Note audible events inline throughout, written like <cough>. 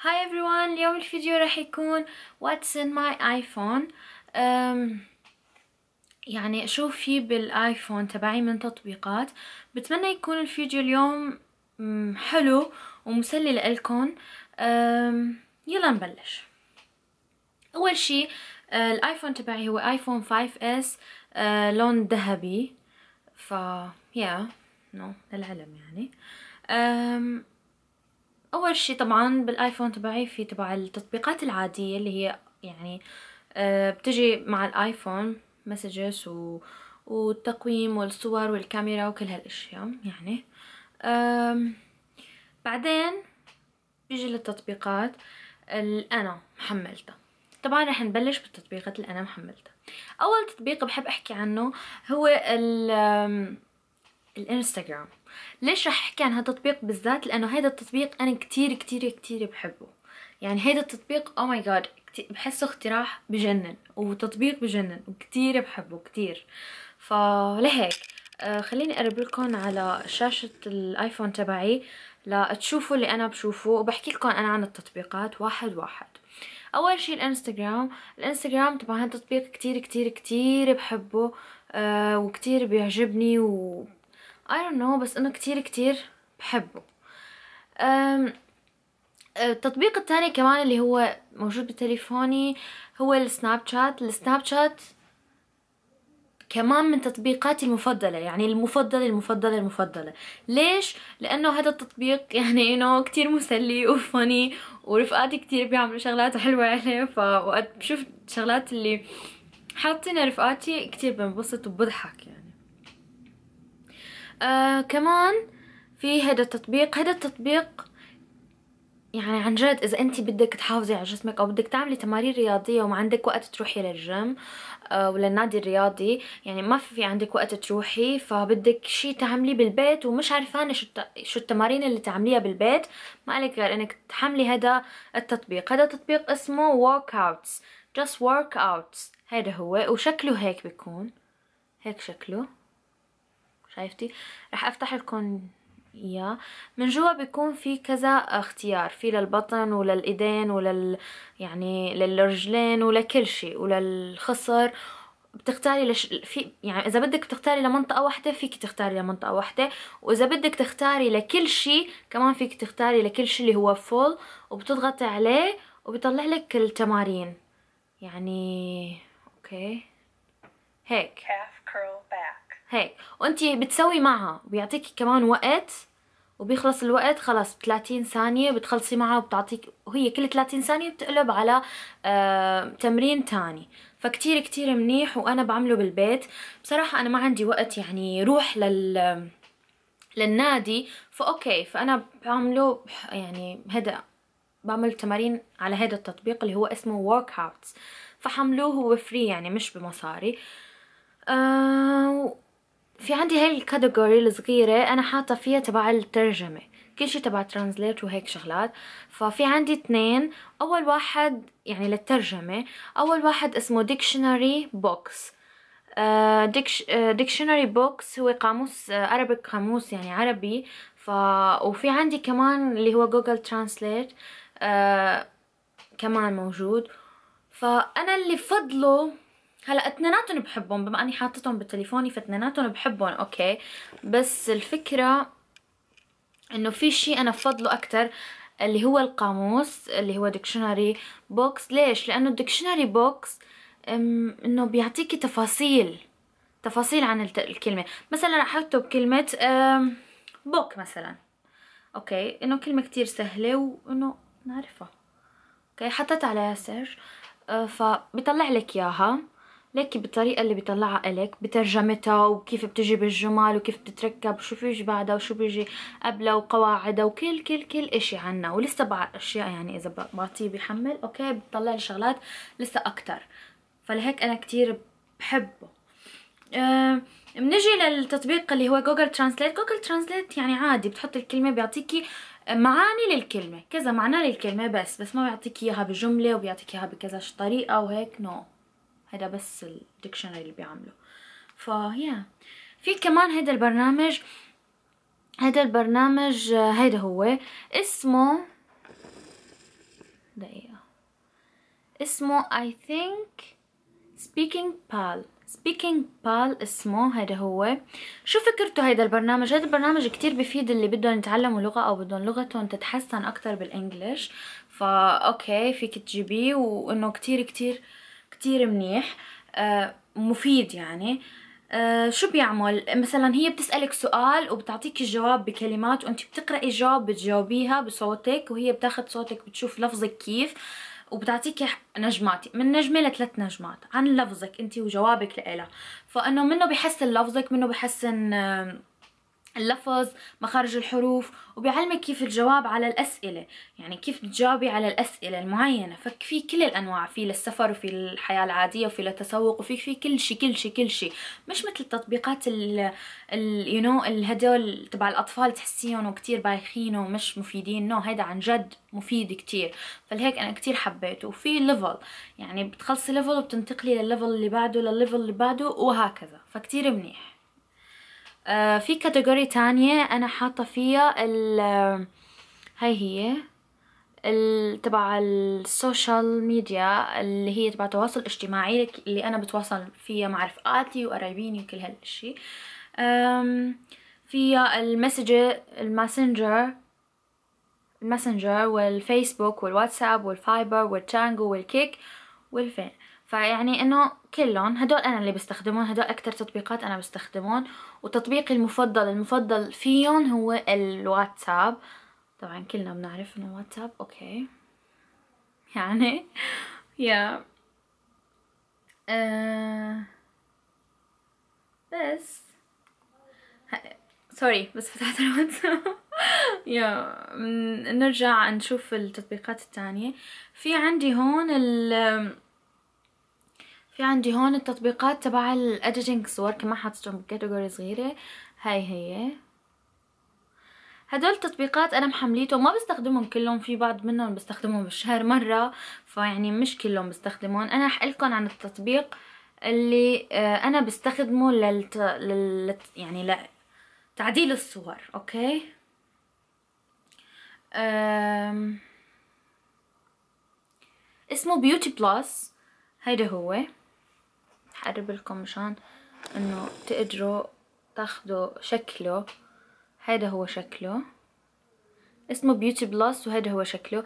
هاي everyone اليوم الفيديو راح يكون what's in my iPhone أم يعني شو في بالايفون تبعي من تطبيقات بتمنى يكون الفيديو اليوم حلو ومسلي لإلكن يلا نبلش اول شيء أه، الايفون تبعي هو ايفون 5 اس لون ذهبي ف يا نو للعلم يعني أم اول شي طبعا بالايفون تبعي في تبع التطبيقات العادية اللي هي يعني آه، بتجي مع الايفون مسجز و... والتقويم والصور والكاميرا وكل هالاشياء يعني أم بعدين بيجي للتطبيقات اللي انا محملتها طبعا رح نبلش بالتطبيقات اللي انا محملتها اول تطبيق بحب احكي عنه هو ال الانستغرام ليش رح احكي عن هذا التطبيق بالذات لانه هذا التطبيق انا كتير كتير كتير بحبه يعني هذا التطبيق او ماي جاد بحسه اختراع بجنن وتطبيق بجنن وكتير بحبه كتير فلهيك آه، خليني اقرب لكم على شاشة الايفون تبعي لتشوفوا اللي انا بشوفه وبحكي لكم انا عن التطبيقات واحد واحد اول شيء الانستغرام الانستغرام طبعا هذا التطبيق كتير كتير كتير بحبه آه، وكتير بيعجبني و I don't know بس انه كتير كتير بحبه أه، التطبيق الثاني كمان اللي هو موجود بتليفوني هو السناب شات السناب شات كمان من تطبيقاتي المفضلة يعني المفضلة المفضلة المفضلة ليش؟ لأنه هذا التطبيق <laughs> يعني انه كتير مسلي وفني ورفقاتي كتير بيعملوا شغلات حلوة عليه فوقت بشوف شغلات اللي حاطينها رفقاتي كتير بنبسط وبضحك يعني آه كمان في هذا التطبيق هذا التطبيق يعني عن جد اذا انت بدك تحافظي على جسمك او بدك تعملي تمارين رياضيه وما عندك وقت تروحي للجيم آه ولا الرياضي يعني ما في عندك وقت تروحي فبدك شي تعمليه بالبيت ومش عرفانه شو شو التمارين اللي تعمليها بالبيت ما عليك غير انك تحملي هذا التطبيق هذا تطبيق اسمه ورك اوتس جاست ورك اوتس هذا هو وشكله هيك بيكون هيك شكله شايفتي رح افتح لكم اياه من جوا بيكون في كذا اختيار في للبطن وللايدين ولل يعني للرجلين ولكل شيء وللخصر بتختاري لش... في يعني اذا بدك تختاري لمنطقه واحده فيك تختاري لمنطقه واحده واذا بدك تختاري لكل شيء كمان فيك تختاري لكل شيء اللي هو فول وبتضغطي عليه وبيطلع لك التمارين يعني اوكي هيك هيك وانت بتسوي معها بيعطيك كمان وقت وبيخلص الوقت خلص 30 ثانية بتخلصي معها وبتعطيك وهي كل 30 ثانية بتقلب على آه، تمرين تاني فكتير كتير منيح وانا بعمله بالبيت بصراحة انا ما عندي وقت يعني روح لل للنادي فاوكي فانا بعمله يعني هدا بعمل تمارين على هذا التطبيق اللي هو اسمه ورك اوتس فحملوه هو فري يعني مش بمصاري آه في عندي هاي الكاتيجوري الصغيرة أنا حاطة فيها تبع الترجمة كل شي تبع ترانزليت وهيك شغلات ففي عندي اثنين أول واحد يعني للترجمة أول واحد اسمه ديكشنري بوكس ديكشنري بوكس هو قاموس آه، عربي قاموس يعني عربي ف... وفي عندي كمان اللي هو جوجل ترانسليت آه، كمان موجود فأنا اللي فضله هلا اثنيناتهم بحبهم بما اني حاطتهم بتليفوني فاثنيناتهم بحبهم اوكي بس الفكره انه في شيء انا بفضله اكثر اللي هو القاموس اللي هو ديكشنري بوكس ليش لانه الديكشنري بوكس انه بيعطيكي تفاصيل تفاصيل عن الكلمه مثلا احطه بكلمه بوك مثلا اوكي انه كلمه كتير سهله وانه نعرفها اوكي حطيت عليها أه، سيرش فبيطلع لك اياها ليكي بالطريقة اللي بيطلعها إلك بترجمتها وكيف بتجي بالجمل وكيف بتتركب وشو بيجي بعدها وشو بيجي قبلها وقواعدها وكل كل كل إشي عنا ولسه بعض أشياء يعني إذا بعطيه بيحمل أوكي بتطلع لي شغلات لسه أكتر فلهيك أنا كتير بحبه أه بنجي للتطبيق اللي هو جوجل ترانسليت جوجل ترانسليت يعني عادي بتحطي الكلمة بيعطيكي معاني للكلمة كذا معنى للكلمة بس بس ما بيعطيك إياها بجملة وبيعطيك إياها بكذا طريقة وهيك نو no. هيدا بس الديكشنري اللي بيعمله يا في كمان هيدا البرنامج هيدا البرنامج آه، هيدا هو اسمه دقيقة اسمه I think speaking pal سبيكينج بال اسمه هيدا هو شو فكرته هيدا البرنامج هيدا البرنامج كتير بفيد اللي بدهم يتعلموا لغة او بدهم لغتهم تتحسن اكتر بالانجلش فا اوكي فيك تجيبيه وانه كتير كتير كتير منيح آه، مفيد يعني آه، شو بيعمل مثلا هي بتسألك سؤال وبتعطيك الجواب بكلمات وانت بتقرأي الجواب بتجاوبيها بصوتك وهي بتاخد صوتك بتشوف لفظك كيف وبتعطيك نجمات من نجمة لثلاث نجمات عن لفظك انت وجوابك لإلها فانه منه بحسن لفظك منه بحسن اللفظ مخارج الحروف وبيعلمك كيف الجواب على الأسئلة يعني كيف بتجاوبي على الأسئلة المعينة ففي كل الأنواع في للسفر وفي الحياة العادية وفي للتسوق وفي في كل شيء كل شيء كل شيء مش مثل التطبيقات ال ال يو نو الهدول تبع الأطفال تحسيهم وكتير بايخين ومش مفيدين نو no, هيدا عن جد مفيد كتير فلهيك أنا كتير حبيته وفي ليفل يعني بتخلصي ليفل وبتنتقلي للليفل اللي بعده للليفل اللي بعده وهكذا فكتير منيح آه، في كاتيجوري تانية انا حاطة فيها ال هاي هي تبع السوشيال ميديا اللي هي تبع التواصل الاجتماعي اللي انا بتواصل فيها مع رفقاتي وقرايبيني وكل هالشي فيها المسج الماسنجر الماسنجر والفيسبوك والواتساب والفايبر والتانجو والكيك والفين فيعني انه كلهم هدول انا اللي بستخدمهم هدول اكتر تطبيقات انا بستخدمهم وتطبيقي المفضل المفضل فيهم هو الواتساب طبعا كلنا بنعرف انه واتساب اوكي يعني يا آه، بس سوري بس فتحت الواتساب <laughs> يا نرجع نشوف التطبيقات الثانية في عندي هون ال في عندي هون التطبيقات تبع الاديتنج صور كمان حاطتهم بكاتيجوري صغيره هاي هي هدول التطبيقات انا محمليتهم ما بستخدمهم كلهم في بعض منهم بستخدمهم بالشهر مره فيعني مش كلهم بستخدمهم انا رح لكم عن التطبيق اللي آه، انا بستخدمه للت... للت... يعني لتعديل الصور اوكي أم... اسمه بيوتي بلس هيدا هو بحرب لكم مشان انه تقدروا تاخدوا شكله هيدا هو شكله اسمه بيوتي بلس وهيدا هو شكله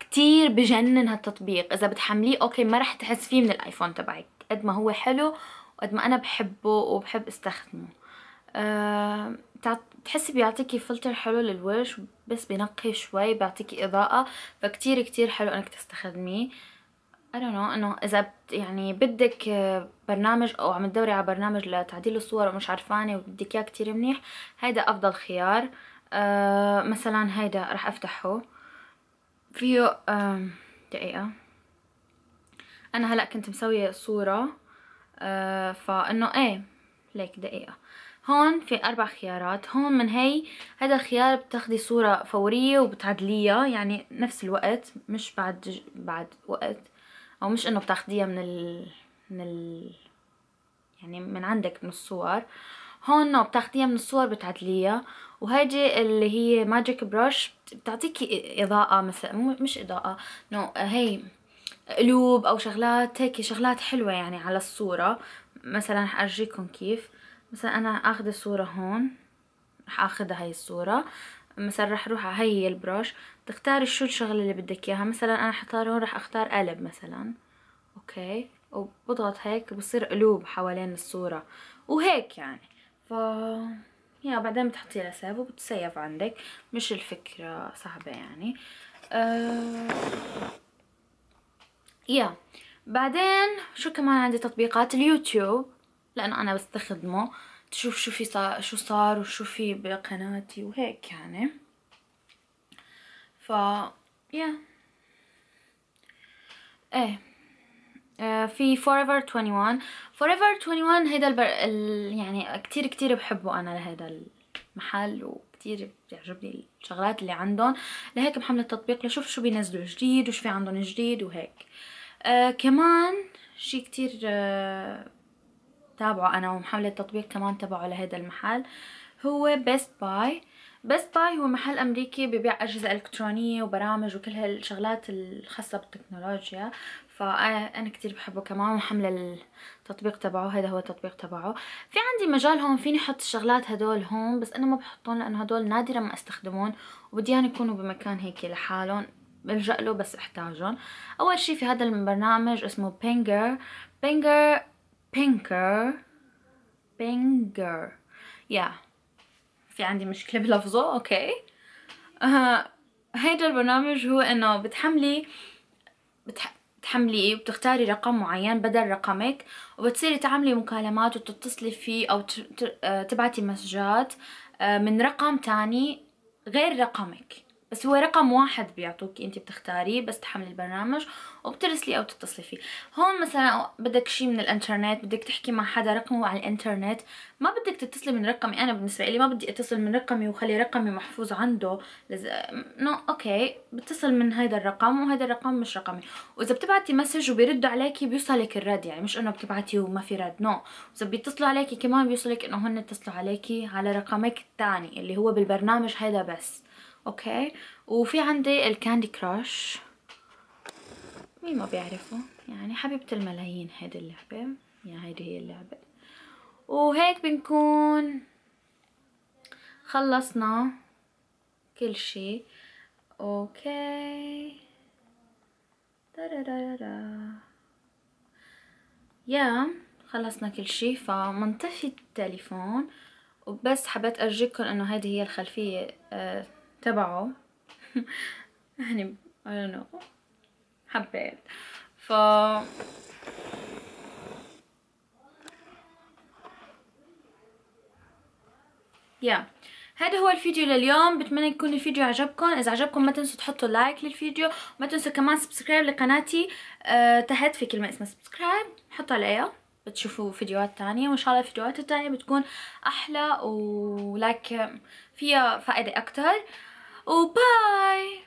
كتير بجنن هالتطبيق اذا بتحمليه اوكي ما رح تحس فيه من الايفون تبعك قد ما هو حلو وقد ما انا بحبه وبحب استخدمه أه بتحسي بيعطيكي فلتر حلو للوجه بس بنقي شوي بيعطيكي اضاءة فكتير كتير حلو انك تستخدميه I don't know انه اذا يعني بدك آه، برنامج او عم تدوري على برنامج لتعديل الصور ومش عرفانه وبدك اياه كتير منيح هيدا افضل خيار أه مثلا هيدا رح افتحه فيه أه دقيقه انا هلا كنت مسويه صوره أه فانه ايه ليك دقيقه هون في اربع خيارات هون من هي هذا الخيار بتاخدي صورة فورية وبتعدليها يعني نفس الوقت مش بعد بعد وقت او مش انه بتاخديها من ال من ال يعني من عندك من الصور هون نو بتاخديها من الصور بتعدليها وهيدي اللي هي ماجيك برش بتعطيكي اضاءة مثلا مش اضاءة نو هي قلوب او شغلات هيك شغلات حلوة يعني على الصورة مثلا رح ارجيكم كيف مثلا انا اخذ صورة هون رح اخذ هاي الصورة مثلا رح اروح على هي البروش تختاري شو الشغلة اللي بدك اياها مثلا انا حختار هون راح اختار قلب مثلا اوكي وبضغط هيك بصير قلوب حوالين الصورة وهيك يعني ف يا بعدين بتحطي سيف وبتسيف عندك مش الفكرة صعبة يعني أه... يا بعدين شو كمان عندي تطبيقات اليوتيوب لانه انا بستخدمه تشوف شو في صار شو صار وشو في بقناتي وهيك يعني يا ايه آه، في Forever 21 Forever 21 هيدا البر... ال... يعني كتير كتير بحبه أنا لهيدا المحل وكتير بتعجبني الشغلات اللي عندهم لهيك بحمل التطبيق لشوف شو بينزلوا جديد وشو في عندهم جديد وهيك آه كمان شي كتير آه تابعه أنا ومحمل التطبيق كمان تابعه لهيدا المحل هو Best Buy بس باي هو محل امريكي ببيع اجهزه الكترونيه وبرامج وكل هالشغلات الخاصه بالتكنولوجيا فانا كتير بحبه كمان وحمله التطبيق تبعه هذا هو التطبيق تبعه في عندي مجال هون فيني احط الشغلات هدول هون بس انا ما بحطهم لانه هدول نادرا ما استخدمهم وبدي اياهم يكونوا بمكان هيك لحالهم بلجأ له بس احتاجهم اول شي في هذا البرنامج اسمه بينجر بينجر بينكر بينجر يا yeah. في عندي مشكلة بلفظه اوكي آه هيدا البرنامج هو انه بتحملي بتح... بتحمليه وبتختاري رقم معين بدل رقمك وبتصيري تعملي مكالمات وتتصلي فيه او آه، تبعتي مسجات آه، من رقم تاني غير رقمك بس هو رقم واحد بيعطوك انت بتختاريه بس تحملي البرنامج وبترسلي او تتصلي فيه هون مثلا بدك شيء من الانترنت بدك تحكي مع حدا رقمه على الانترنت ما بدك تتصلي من رقمي انا بالنسبه لي ما بدي اتصل من رقمي وخلي رقمي محفوظ عنده لز... نو اوكي بتصل من هذا الرقم وهذا الرقم مش رقمي واذا بتبعتي مسج وبيردوا عليكي بيوصلك الرد يعني مش انه بتبعتي وما في رد نو اذا بيتصلوا عليكي كمان بيوصلك انه هن اتصلوا عليكي على رقمك الثاني اللي هو بالبرنامج هذا بس اوكي وفي عندي الكاندي كراش مين ما بيعرفه يعني حبيبة الملايين هيدي اللعبة يعني هيدي هي اللعبة وهيك بنكون خلصنا كل شي اوكي ترارارا يا خلصنا كل شي فمنطفي التليفون وبس حبيت ارجيكم انه هيدي هي الخلفية آه تبعه <laughs> يعني I don't know حبيت ف يا هذا هو الفيديو لليوم بتمنى يكون الفيديو عجبكم اذا عجبكم ما تنسوا تحطوا لايك للفيديو وما تنسوا كمان سبسكرايب لقناتي أه تحت في كلمه اسمها سبسكرايب حطوا عليها إيه؟ بتشوفوا فيديوهات تانية وإن شاء الله الفيديوهات التانية بتكون أحلى ولايك فيها فائدة أكتر Oh, bye!